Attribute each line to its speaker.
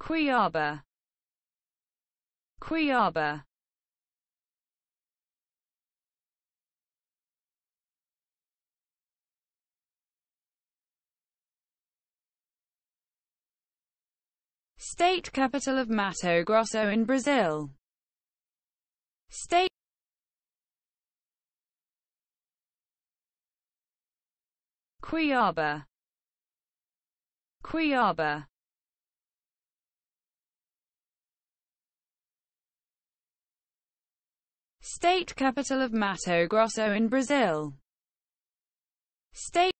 Speaker 1: Quiaba Quiaba State capital of Mato Grosso in Brazil. State Cuiaba Cuiaba State capital of Mato Grosso in Brazil. State